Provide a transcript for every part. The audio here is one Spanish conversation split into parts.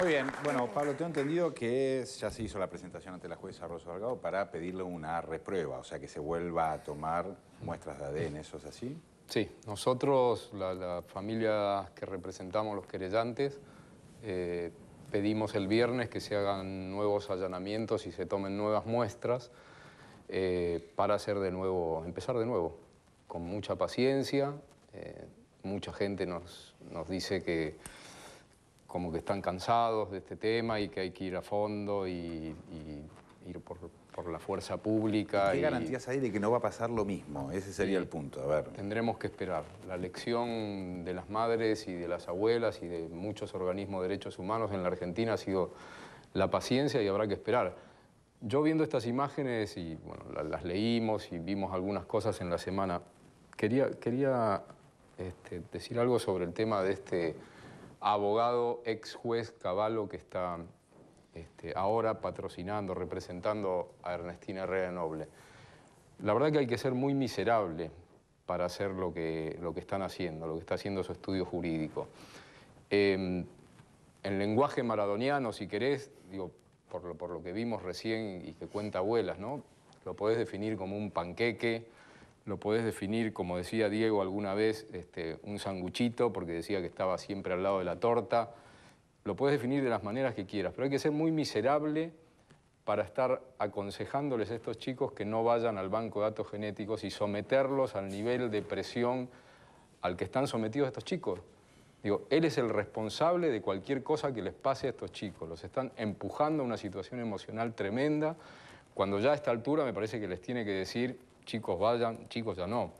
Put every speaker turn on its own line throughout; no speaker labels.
Muy bien, bueno, Pablo, te he entendido que ya se hizo la presentación ante la
jueza Rosa Delgado para pedirle una reprueba, o sea, que se vuelva a tomar muestras de ADN, ¿eso es así? Sí, nosotros, la, familia que representamos los querellantes, eh, pedimos el viernes que se hagan nuevos allanamientos y se tomen nuevas muestras eh, para hacer de nuevo, empezar de nuevo, con mucha paciencia. Eh, mucha gente nos, nos dice que como que están cansados de este tema y que hay que ir a fondo y, ir por, la fuerza pública. ¿Qué garantías hay de que no va a pasar lo mismo? Ese sería el punto, a ver. Tendremos que esperar. La lección de las madres y de las abuelas y de muchos organismos de derechos humanos en la Argentina ha sido la paciencia y habrá que esperar. Yo viendo estas imágenes y bueno, las leímos y vimos algunas cosas en la semana, quería, quería este, decir algo sobre el tema de este abogado, ex juez Caballo, que está este, ahora patrocinando, representando a Ernestina Herrera Noble. La verdad que hay que ser muy miserable para hacer lo que, lo que están haciendo, lo que está haciendo su estudio jurídico. en em, lenguaje maradoniano, si querés, por lo, que vimos recién y que cuenta abuelas, ¿no? Lo podés definir como un panqueque, lo podés definir, como decía Diego alguna vez, este, un sanguchito, porque decía que estaba siempre al lado de la torta. Lo podés definir de las maneras que quieras, pero hay que ser muy miserable para estar aconsejándoles a estos chicos que no vayan al banco de datos genéticos y someterlos al nivel de presión al que están sometidos estos chicos. Digo, él es el responsable de cualquier cosa que les pase a estos chicos. Los están empujando a una situación emocional tremenda. Cuando ya a esta altura me parece que les tiene que decir, chicos vayan, chicos ya no,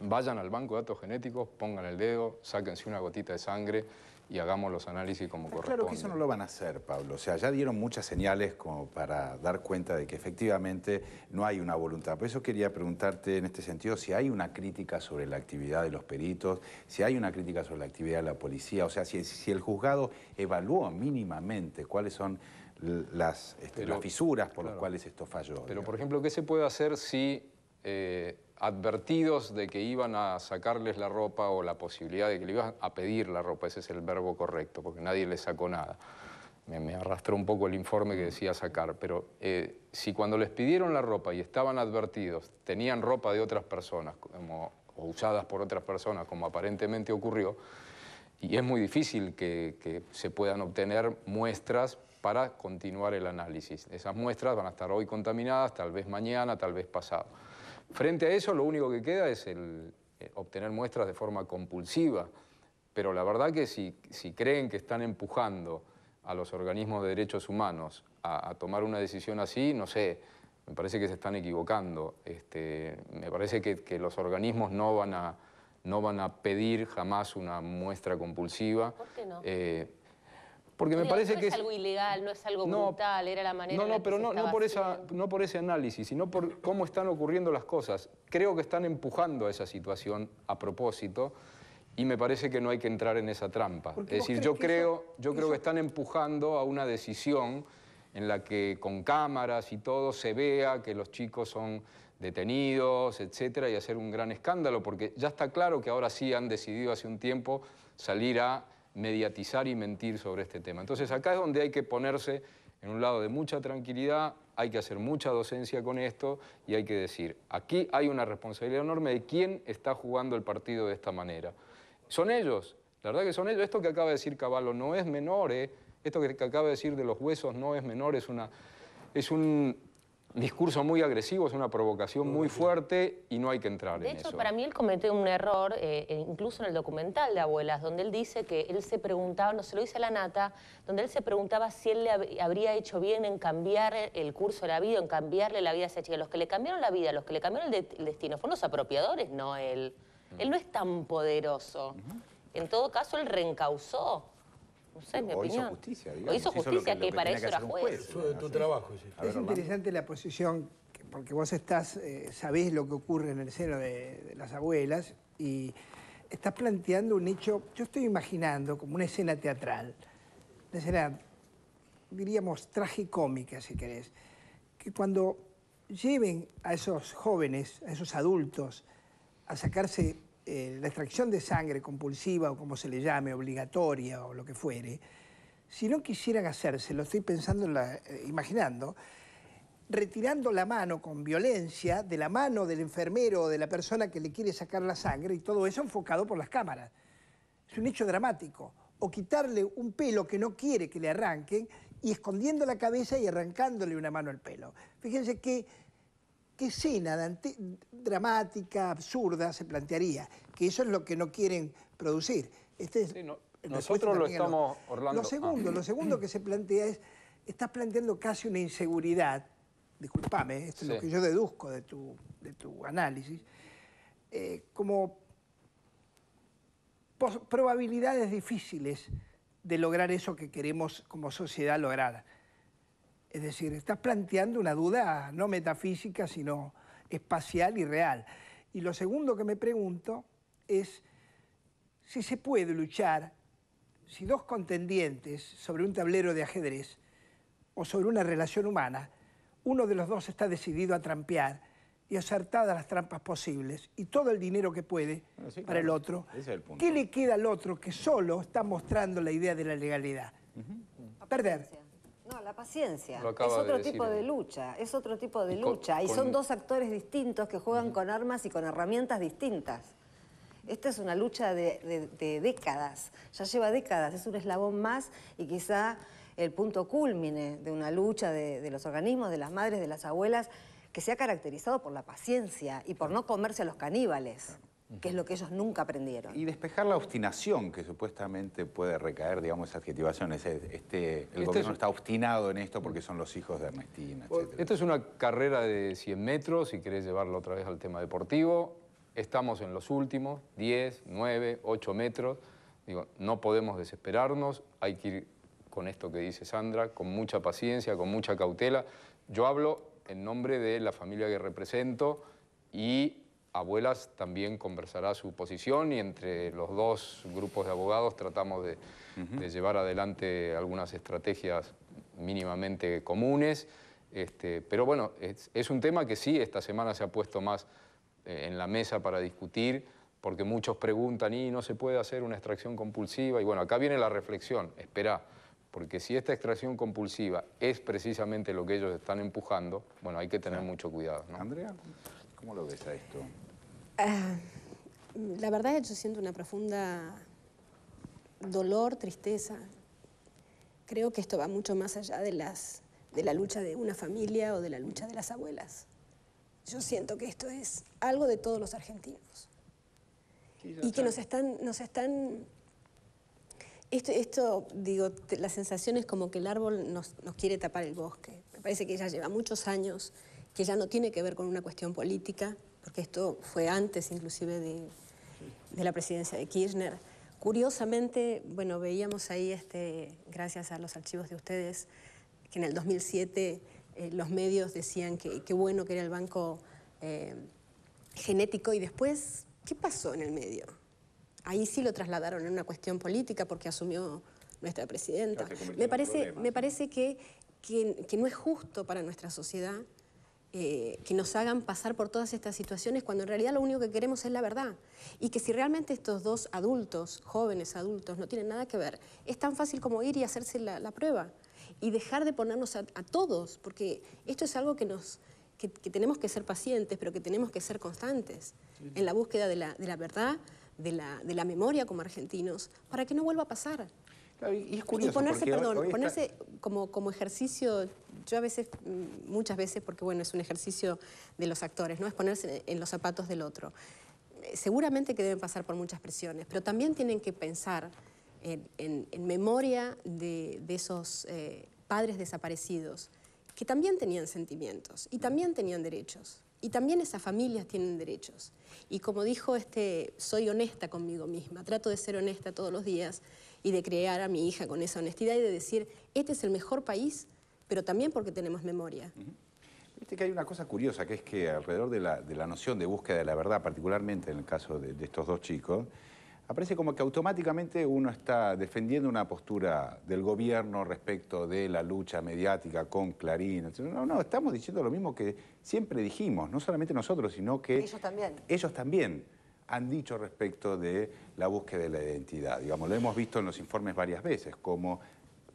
vayan al banco de datos genéticos, pongan el dedo, sáquense una gotita de sangre y hagamos los análisis como corresponde. Claro que eso no lo van a hacer,
Pablo. O sea, ya
dieron muchas señales como para dar cuenta
de que efectivamente no hay una voluntad. Por eso quería preguntarte en este sentido si hay una crítica sobre la actividad de los peritos, si hay una crítica sobre la actividad de la policía, o sea, si, el juzgado evaluó mínimamente cuáles son este, las, fisuras por las
cuales esto falló. Pero, por ejemplo, ¿qué se puede hacer si eh, advertidos de que iban a sacarles la ropa o la posibilidad de que le iban a pedir la ropa, ese es el verbo correcto, porque nadie les sacó nada. Me, arrastró un poco el informe que decía sacar, pero eh, si cuando les pidieron la ropa y estaban advertidos, tenían ropa de otras personas o usadas por otras personas, como aparentemente ocurrió, y es muy difícil que se puedan obtener muestras para continuar el análisis. Esas muestras van a estar hoy contaminadas, tal vez mañana, tal vez pasado. Frente a eso, lo único que queda es el, eh, obtener muestras de forma compulsiva, pero la verdad que si, si, creen que están empujando a los organismos de derechos humanos a, tomar una decisión así, no sé, me parece que se están equivocando. Este, me parece que, los organismos no van, a, no van a pedir jamás una muestra compulsiva. ¿Por qué no? Eh, porque me parece no que es algo
ilegal, no es algo brutal, era la manera. No, no, pero no, no por
no por ese análisis, sino por cómo están ocurriendo las cosas. Creo que están empujando a esa situación a propósito y me parece que no hay que entrar en esa trampa. Es decir, yo creo, yo creo que están empujando a una decisión en la que con cámaras y todo se vea que los chicos son detenidos, etcétera, y hacer un gran escándalo, porque ya está claro que ahora sí han decidido hace un tiempo salir a mediatizar y mentir sobre este tema. Entonces acá es donde hay que ponerse en un lado de mucha tranquilidad, hay que hacer mucha docencia con esto y hay que decir, aquí hay una responsabilidad enorme de quién está jugando el partido de esta manera. Son ellos, la verdad que son ellos. Esto que acaba de decir Caballo no es menor, ¿eh? esto que acaba de decir de los huesos no es menor, es, una, es un discurso muy agresivo, es una provocación muy fuerte y no hay que entrar de hecho, para
mí él cometió un error, eh, e incluso en el documental de Abuelas, donde él dice que él se preguntaba, no se lo dice a la nata, donde él se preguntaba si él le habría hecho bien en cambiar el curso de la vida, en cambiarle la vida a esa chica. Los que le cambiaron la vida, los que le cambiaron el, destino, fueron los apropiadores, no él. Él no es tan poderoso. En todo caso, él reencausó no Hizo justicia, digamos. hizo justicia, que, para eso era juez.
Es interesante la posición, porque vos estás, eh, sabés lo que ocurre en el seno de, de, las abuelas y estás planteando un hecho, yo estoy imaginando como una escena teatral, una escena, diríamos, tragicómica, si querés, que cuando lleven a esos jóvenes, a esos adultos, a sacarse eh, la extracción de sangre compulsiva o como se le llame, obligatoria o lo que fuere, si no quisieran hacerse, lo estoy pensando, la, eh, imaginando, retirando la mano con violencia de la mano del enfermero o de la persona que le quiere sacar la sangre y todo eso enfocado por las cámaras. Es un hecho dramático. O quitarle un pelo que no quiere que le arranquen y escondiendo la cabeza y arrancándole una mano al pelo. Fíjense que ¿Qué escena dramática, absurda se plantearía? Que eso es lo que no quieren producir. Este nosotros lo estamos, Orlando. Lo segundo, ah. lo segundo que se plantea es, estás planteando casi una inseguridad, disculpame, esto es lo que yo deduzco de tu, análisis, eh, como probabilidades difíciles de lograr eso que queremos como sociedad lograr es decir, estás planteando una duda no metafísica, sino espacial y real. Y lo segundo que me pregunto es si se puede luchar, si dos contendientes sobre un tablero de ajedrez o sobre una relación humana, uno de los dos está decidido a trampear y acertadas las trampas posibles y todo el dinero que puede
ah, para el otro, ¿qué
le queda al otro que solo está mostrando la idea de la legalidad?
A perder la paciencia. es otro tipo de lucha, es otro tipo de lucha. y son dos actores distintos que juegan con armas y con herramientas distintas. Esta es una lucha de, décadas, ya lleva décadas, es un eslabón más y quizá el punto culmine de una lucha de, de los organismos, de las madres, de las abuelas, que se ha caracterizado por la paciencia y por no comerse a los caníbales que es lo que ellos nunca aprendieron.
Y despejar la obstinación que supuestamente puede recaer, digamos, esa adjetivación. este, el este gobierno está obstinado en esto
porque son los hijos de Ernestina, etc. Esto es una carrera de 100 metros, si querés llevarlo otra vez al tema deportivo. Estamos en los últimos, 10, 9, 8 metros. Digo, no podemos desesperarnos, hay que ir con esto que dice Sandra, con mucha paciencia, con mucha cautela. Yo hablo en nombre de la familia que represento y abuelas también conversará su posición y entre los dos grupos de abogados tratamos de, llevar adelante algunas estrategias mínimamente comunes. Este, pero bueno, es, un tema que sí, esta semana se ha puesto más eh, en la mesa para discutir, porque muchos preguntan, ¿y no se puede hacer una extracción compulsiva? Y bueno, acá viene la reflexión, espera, porque si esta extracción compulsiva es precisamente lo que ellos están empujando, bueno, hay que tener mucho cuidado. Andrea, ¿cómo lo ves a esto?
Ah,
la verdad es que yo siento una profunda dolor, tristeza. Creo que esto va mucho más allá de, las, de la lucha de una familia o de la lucha de las abuelas. Yo siento que esto es algo de todos los argentinos. y que nos están, nos están esto, digo, la sensación es como que el árbol nos, quiere tapar el bosque. Me parece que ya lleva muchos años que ya no tiene que ver con una cuestión política, porque esto fue antes inclusive de, la presidencia de Kirchner. Curiosamente, bueno, veíamos ahí, este, gracias a los archivos de ustedes, que en el 2007 eh, los medios decían que qué bueno que era el banco eh, genético y después, ¿qué pasó en el medio? Ahí sí lo trasladaron en una cuestión política porque asumió nuestra presidenta. Me parece, me parece que, que no es justo para nuestra sociedad eh, que nos hagan pasar por todas estas situaciones cuando en realidad lo único que queremos es la verdad. Y que si realmente estos dos adultos, jóvenes adultos, no tienen nada que ver, es tan fácil como ir y hacerse la, prueba y dejar de ponernos a, todos, porque esto es algo que nos... Que, tenemos que ser pacientes, pero que tenemos que ser constantes en la búsqueda de la, de la verdad, de la, de la memoria como argentinos, para que no vuelva a pasar. Y, ponerse, perdón, ponerse como, como ejercicio yo a veces, mm, muchas veces, porque bueno, es un ejercicio de los actores, ¿no? Es ponerse en los zapatos del otro. Eh, seguramente que deben pasar por muchas presiones, pero también tienen que pensar en, en, memoria de, de esos eh, padres desaparecidos, que también tenían sentimientos y también tenían derechos. Y también esas familias tienen derechos. Y como dijo, este, soy honesta conmigo misma, trato de ser honesta todos los días y de crear a mi hija con esa honestidad y de decir, este es el mejor país pero también porque tenemos memoria.
Viste que hay una cosa curiosa, que es que alrededor de la, de la noción de búsqueda de la verdad, particularmente en el caso de, estos dos chicos, aparece como que automáticamente uno está defendiendo una postura del gobierno respecto de la lucha mediática con Clarín. No, no, estamos diciendo lo mismo que siempre dijimos, no solamente nosotros, sino que... Ellos también. Ellos también han dicho respecto de la búsqueda de la identidad. Digamos, lo hemos visto en los informes varias veces, como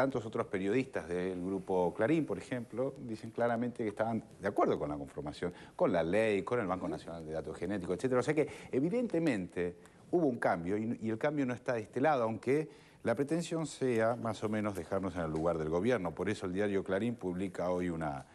tantos otros periodistas del grupo Clarín, por ejemplo, dicen claramente que estaban de acuerdo con la conformación, con la ley, con el Banco Nacional de Datos Genéticos, etc. O sea que evidentemente hubo un cambio y, el cambio no está de este lado, aunque... La pretensión sea más o menos dejarnos en el lugar del gobierno. Por eso el diario Clarín publica hoy una,